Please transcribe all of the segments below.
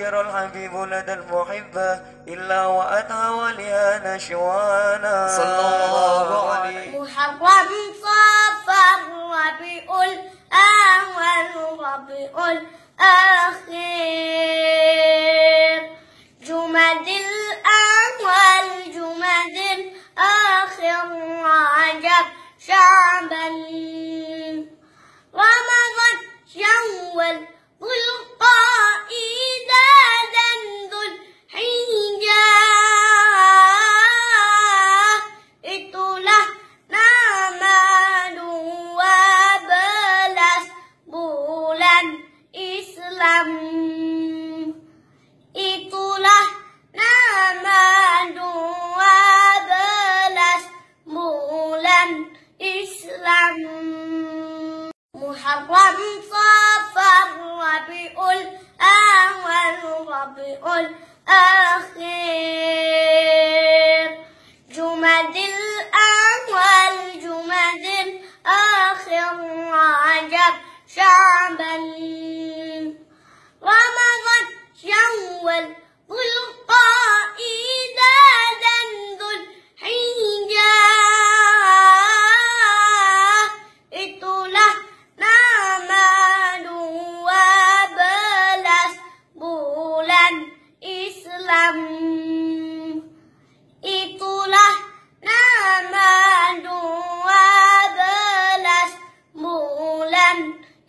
ذكر الحبيب لدى المحبة إلا وأتى ولها نشوانا صلى الله عليه محرم صفر ربيع الأول ربيع الأخير جمد الأول جمد الآخر رجب شعبا لهم itulah nama dua belas bulan Islam Muharram Safar Rabiul Awal Rabiul Akhir Jumadil Awal Jumadil Akhir Rajab Syaban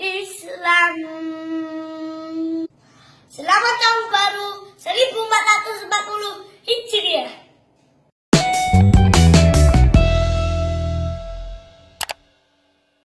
Islam. Selamat tahun baru